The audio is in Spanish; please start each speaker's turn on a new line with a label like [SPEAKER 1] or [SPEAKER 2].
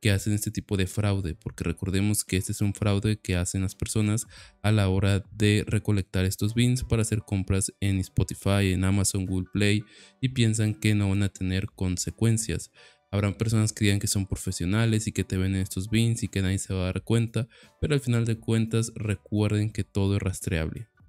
[SPEAKER 1] que hacen este tipo de fraude, porque recordemos que este es un fraude que hacen las personas a la hora de recolectar estos bins para hacer compras en Spotify, en Amazon, Google Play y piensan que no van a tener consecuencias. Habrán personas que digan que son profesionales y que te venden estos bins y que nadie se va a dar cuenta, pero al final de cuentas recuerden que todo es rastreable.